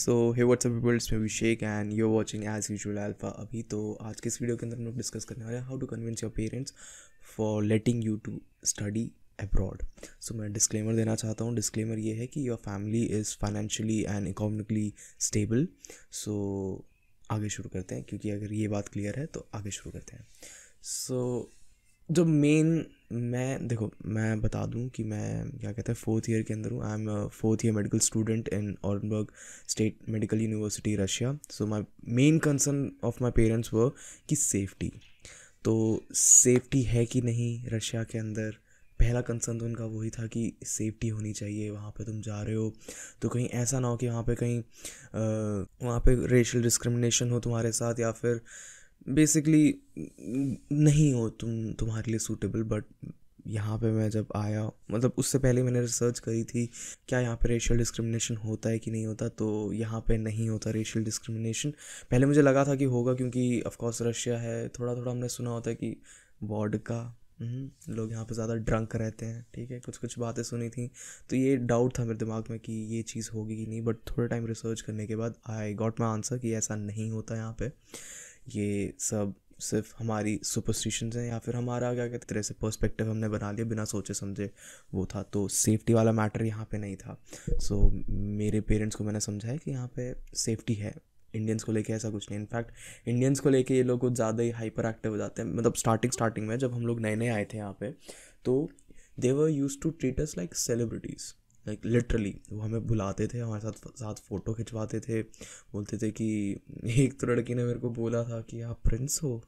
सो हे what's up में मे Abhishek and you watching as usual Alpha अभी तो आज के इस वीडियो के अंदर हम लोग डिस्कस करने वाले हैं how to convince your parents for letting you to study abroad so मैं डिस्क्लेमर देना चाहता हूँ डिस्क्लेमर ये है कि your family is financially and economically stable so आगे शुरू करते हैं क्योंकि अगर ये बात क्लियर है तो आगे शुरू करते हैं सो so, जो मेन मैं देखो मैं बता दूं कि मैं क्या कहते हैं फोर्थ ईयर के अंदर हूँ I am fourth year medical student in Orenburg state medical university Russia so my main concern of my parents वो कि सेफ्टी तो सेफ्टी है कि नहीं रशिया के अंदर पहला कंसर्न तो उनका वही था कि सेफ्टी होनी चाहिए वहाँ पे तुम जा रहे हो तो कहीं ऐसा ना हो कि वहाँ पे कहीं वहाँ पे रेशल डिस्क्रिमिनेशन हो तुम्हारे साथ या फिर बेसिकली नहीं हो तुम तुम्हारे लिए सूटेबल बट यहाँ पे मैं जब आया मतलब उससे पहले मैंने रिसर्च करी थी क्या यहाँ पे रेशियल डिस्क्रिमिनेशन होता है कि नहीं होता तो यहाँ पे नहीं होता रेशियल डिस्क्रिमिनेशन पहले मुझे लगा था कि होगा क्योंकि ऑफकोर्स रशिया है थोड़ा थोड़ा हमने सुना होता है कि वॉर्ड का हम्म, लोग यहाँ पे ज़्यादा ड्रंक रहते हैं ठीक है कुछ कुछ बातें सुनी थी तो ये डाउट था मेरे दिमाग में कि ये चीज़ होगी कि नहीं बट थोड़ा टाइम रिसर्च करने के बाद आई गॉट माई आंसर कि ऐसा नहीं होता यहाँ पर ये सब सिर्फ हमारी सुपरस्टिशन हैं या फिर हमारा क्या कहते तरह से पर्सपेक्टिव हमने बना लिया बिना सोचे समझे वो था तो सेफ्टी वाला मैटर यहाँ पे नहीं था सो so, मेरे पेरेंट्स को मैंने समझाया कि यहाँ पे सेफ्टी है इंडियंस को लेके ऐसा कुछ नहीं इनफैक्ट इंडियंस को लेके ये लोग कुछ ज़्यादा ही हाइपर एक्टिव हो जाते हैं मतलब स्टार्टिंग स्टार्टिंग में जब हम लोग नए नए आए थे यहाँ पे तो they used to treat us like celebrities like like, literally वो हमें बुलाते थे हमारे साथ साथ फ़ोटो खिंचवाते थे बोलते थे कि एक तो लड़की ने मेरे को बोला था कि आप प्रिंस हो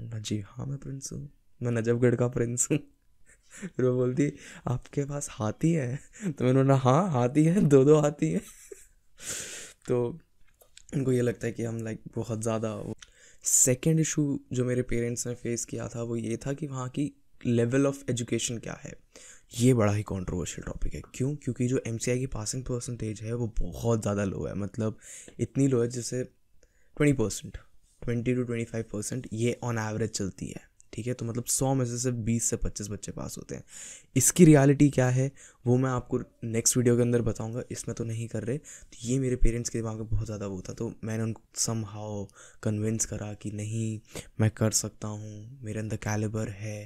जी हाँ मैं प्रिंस हूँ मैं नजफगढ़ का प्रिंस हूँ फिर वो बोलती आपके पास हाथी है तो मैंने बोला हाँ हाथी है दो दो हाथी हैं तो उनको ये लगता है कि हम लाइक बहुत ज़्यादा सेकेंड इशू जो मेरे पेरेंट्स ने फेस किया था वो ये था कि वहाँ की लेवल ऑफ एजुकेशन क्या है ये बड़ा ही कॉन्ट्रोवर्शियल टॉपिक है क्यों क्योंकि जो एम की पासिंग परसेंटेज है वो बहुत ज़्यादा लो है मतलब इतनी लो है जैसे twenty percent twenty two twenty five percent ये ऑन एवरेज चलती है ठीक है तो मतलब सौ में से सिर्फ बीस से पच्चीस बच्चे पास होते हैं इसकी रियलिटी क्या है वो मैं आपको नेक्स्ट वीडियो के अंदर बताऊंगा इसमें तो नहीं कर रहे तो ये मेरे पेरेंट्स के दिमाग में बहुत ज़्यादा वो था तो मैंने उनको सम हाउ कन्विंस करा कि नहीं मैं कर सकता हूँ मेरे अंदर कैलिबर है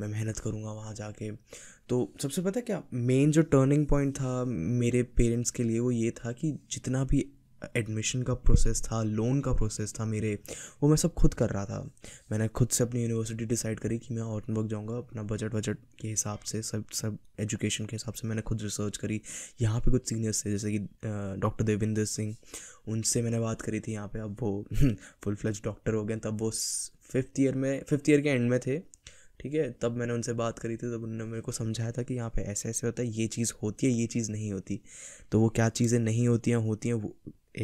मैं मेहनत करूँगा वहाँ जाके तो सबसे पता क्या मेन जो टर्निंग पॉइंट था मेरे पेरेंट्स के लिए वो ये था कि जितना भी एडमिशन का प्रोसेस था लोन का प्रोसेस था मेरे वो मैं सब खुद कर रहा था मैंने खुद से अपनी यूनिवर्सिटी डिसाइड करी कि मैं वर्क जाऊँगा अपना बजट बजट के हिसाब से सब सब एजुकेशन के हिसाब से मैंने खुद रिसर्च करी यहाँ पे कुछ सीनियर्स थे जैसे कि डॉक्टर देवेंद्र सिंह उनसे मैंने बात करी थी यहाँ पे अब वो फुल फ्लज डॉक्टर हो गए तब वो फिफ्थ ईयर में फिफ्थ ईयर के एंड में थे ठीक है तब मैंने उनसे बात करी थी तब उन्होंने मेरे को समझाया था कि यहाँ पे ऐसे ऐसे होता है ये चीज़ होती है ये चीज़ नहीं होती तो वो क्या चीज़ें नहीं होती हैं होती हैं वो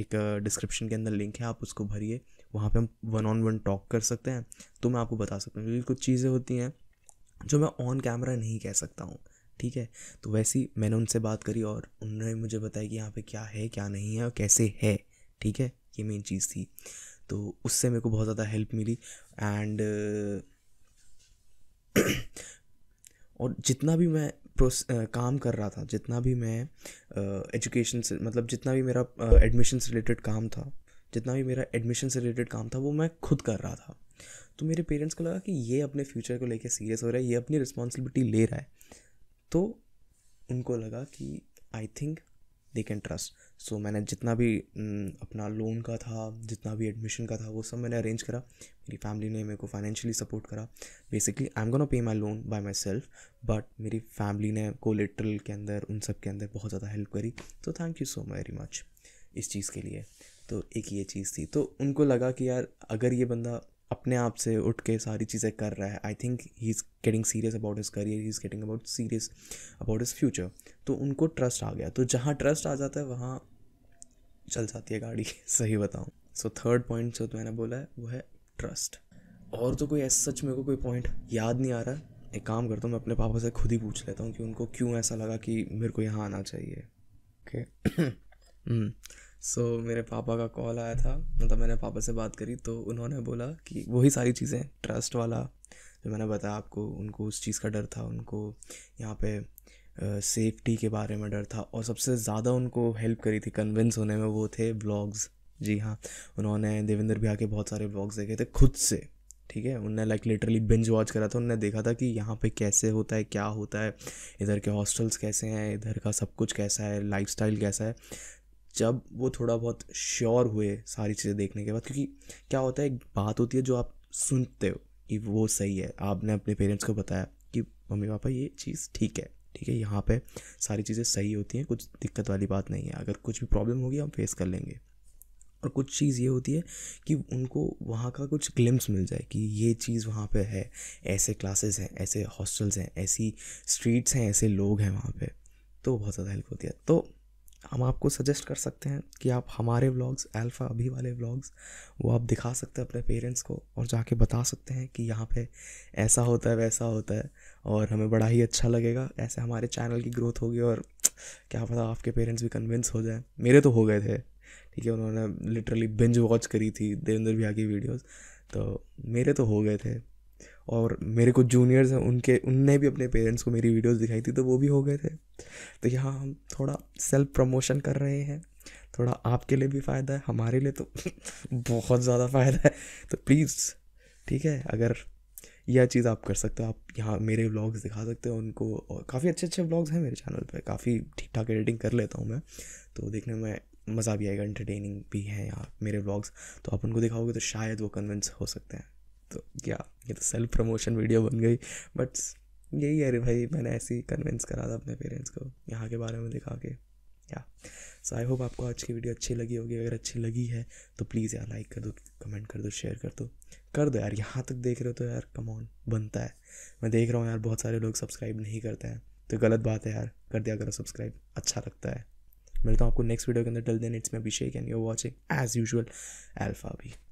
एक डिस्क्रिप्शन के अंदर लिंक है आप उसको भरिए वहाँ पे हम वन ऑन वन टॉक कर सकते हैं तो मैं आपको बता सकता हूँ क्योंकि कुछ चीज़ें होती हैं जो मैं ऑन कैमरा नहीं कह सकता हूँ ठीक है तो वैसे ही मैंने उनसे बात करी और उन्होंने मुझे बताया कि यहाँ पे क्या है क्या नहीं है और कैसे है ठीक है ये मेन चीज़ थी तो उससे मेरे को बहुत ज़्यादा हेल्प मिली एंड और जितना भी मैं प्रोस काम कर रहा था जितना भी मैं एजुकेशन से मतलब जितना भी मेरा एडमिशन से रिलेटेड काम था जितना भी मेरा एडमिशन से रिलेटेड काम था वो मैं खुद कर रहा था तो मेरे पेरेंट्स को लगा कि ये अपने फ्यूचर को लेके सीरियस हो रहा है ये अपनी रिस्पॉन्सिबिलिटी ले रहा है तो उनको लगा कि I think they can trust so मैंने जितना भी अपना लोन का था जितना भी एडमिशन का था वो सब मैंने अरेंज करा मेरी फैमिली ने मेरे को फाइनेंशियली सपोर्ट करा basically I am gonna pay my loan by myself but मेरी फैमिली ने कोलेट्रल के अंदर उन सब के अंदर बहुत ज़्यादा हेल्प करी तो thank you so very much इस चीज़ के लिए तो एक ये चीज़ थी तो उनको लगा कि यार अगर ये बंदा अपने आप से उठ के सारी चीज़ें कर रहा है I think he is getting serious about his career he is getting about serious about his future तो उनको ट्रस्ट आ गया तो जहाँ ट्रस्ट आ जाता है वहाँ चल जाती है गाड़ी सही बताऊँ सो थर्ड पॉइंट जो तो मैंने बोला है वो है ट्रस्ट और तो कोई ऐसा सच मेरे को कोई पॉइंट याद नहीं आ रहा है एक काम करता हूँ मैं अपने पापा से खुद ही पूछ लेता हूँ कि उनको क्यों ऐसा लगा कि मेरे को यहाँ आना चाहिए ओके okay. हम्म। सो so, मेरे पापा का कॉल आया था मतलब मैंने पापा से बात करी तो उन्होंने बोला कि वही सारी चीज़ें ट्रस्ट वाला जो मैंने बताया आपको उनको उस चीज़ का डर था उनको यहाँ पे सेफ्टी के बारे में डर था और सबसे ज़्यादा उनको हेल्प करी थी कन्विंस होने में वो थे ब्लॉग्स जी हाँ उन्होंने देवेंद्र भैया के बहुत सारे ब्लॉग्स देखे थे खुद से ठीक है उनने लाइक लिटरली बिंज वॉच करा था उनने देखा था कि यहाँ पे कैसे होता है क्या होता है इधर के हॉस्टल्स कैसे हैं इधर का सब कुछ कैसा है लाइफ कैसा है जब वो थोड़ा बहुत श्योर हुए सारी चीज़ें देखने के बाद क्योंकि क्या होता है एक बात होती है जो आप सुनते हो कि वो सही है आपने अपने पेरेंट्स को बताया कि मम्मी पापा ये चीज़ ठीक है ठीक है यहाँ पे सारी चीज़ें सही होती हैं कुछ दिक्कत वाली बात नहीं है अगर कुछ भी प्रॉब्लम होगी हम फेस कर लेंगे और कुछ चीज़ ये होती है कि उनको वहाँ का कुछ ग्लिम्स मिल जाए कि ये चीज़ वहाँ पे है ऐसे क्लासेस हैं ऐसे हॉस्टल्स हैं ऐसी स्ट्रीट्स हैं ऐसे लोग हैं वहाँ पे तो बहुत ज़्यादा हेल्प होती है तो हम आपको सजेस्ट कर सकते हैं कि आप हमारे व्लॉग्स अल्फ़ा अभी वाले व्लॉग्स वो आप दिखा सकते हैं अपने पेरेंट्स को और जाके बता सकते हैं कि यहाँ पे ऐसा होता है वैसा होता है और हमें बड़ा ही अच्छा लगेगा ऐसे हमारे चैनल की ग्रोथ होगी और क्या पता आपके पेरेंट्स भी कन्विंस हो जाए मेरे तो हो गए थे ठीक है उन्होंने लिटरली बिंज वॉच करी थी देवेंद्र भैया की वीडियोज़ तो मेरे तो हो गए थे और मेरे कुछ जूनियर्स हैं उनके उनने भी अपने पेरेंट्स को मेरी वीडियोस दिखाई थी तो वो भी हो गए थे तो यहाँ हम थोड़ा सेल्फ प्रमोशन कर रहे हैं थोड़ा आपके लिए भी फ़ायदा है हमारे लिए तो बहुत ज़्यादा फ़ायदा है तो प्लीज़ ठीक है अगर यह चीज़ आप कर सकते हो आप यहाँ मेरे व्लॉग्स दिखा सकते हो उनको और काफ़ी अच्छे अच्छे व्लॉग्स हैं मेरे चैनल पे काफ़ी ठीक ठाक एडिटिंग कर लेता हूँ मैं तो देखने में मज़ा भी आएगा एंटरटेनिंग भी है यहाँ मेरे व्लॉग्स तो आप उनको दिखाओगे तो शायद वो कन्विंस हो सकते हैं तो क्या ये तो सेल्फ प्रमोशन वीडियो बन गई बट यही है अरे भाई मैंने ऐसे ही कन्विंस करा था अपने पेरेंट्स को यहाँ के बारे में दिखा के या सो आई होप आपको आज की वीडियो अच्छी लगी होगी अगर अच्छी लगी है तो प्लीज़ यार लाइक कर दो कमेंट कर दो शेयर कर दो कर दो यार यहाँ तक देख रहे हो तो यार कमॉन बनता है मैं देख रहा हूँ यार बहुत सारे लोग सब्सक्राइब नहीं करते हैं तो गलत बात है यार कर दिया करो सब्सक्राइब अच्छा लगता है मिलता हूँ आपको नेक्स्ट वीडियो के अंदर टल then it's me Abhishek and you're watching as usual Alpha भी